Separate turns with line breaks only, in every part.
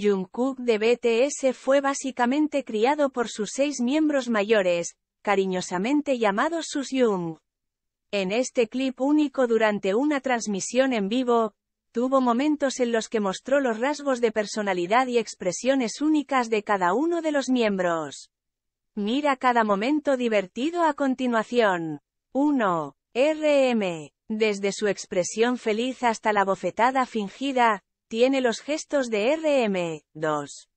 Jungkook de BTS fue básicamente criado por sus seis miembros mayores, cariñosamente llamados sus Jung. En este clip único durante una transmisión en vivo, tuvo momentos en los que mostró los rasgos de personalidad y expresiones únicas de cada uno de los miembros. Mira cada momento divertido a continuación. 1. RM. Desde su expresión feliz hasta la bofetada fingida, tiene los gestos de RM, 2.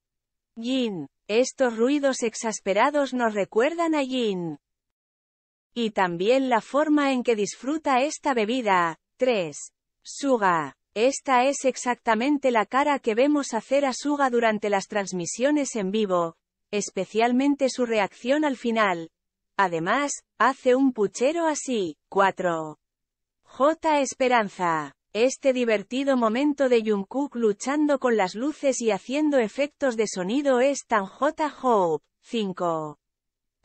Jin. Estos ruidos exasperados nos recuerdan a Jin. Y también la forma en que disfruta esta bebida. 3. Suga. Esta es exactamente la cara que vemos hacer a Suga durante las transmisiones en vivo, especialmente su reacción al final. Además, hace un puchero así. 4. J. Esperanza. Este divertido momento de Jungkook luchando con las luces y haciendo efectos de sonido es tan J. Hope. 5.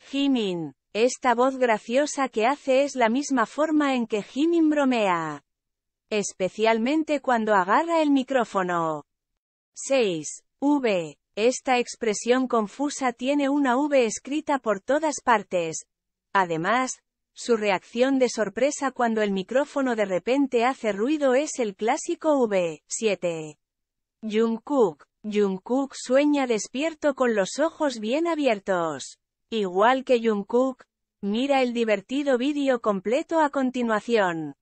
Jimin. Esta voz graciosa que hace es la misma forma en que Jimin bromea. Especialmente cuando agarra el micrófono. 6. V. Esta expresión confusa tiene una V escrita por todas partes. Además, su reacción de sorpresa cuando el micrófono de repente hace ruido es el clásico V7. Jungkook. Jungkook sueña despierto con los ojos bien abiertos. Igual que Jungkook, mira el divertido vídeo completo a continuación.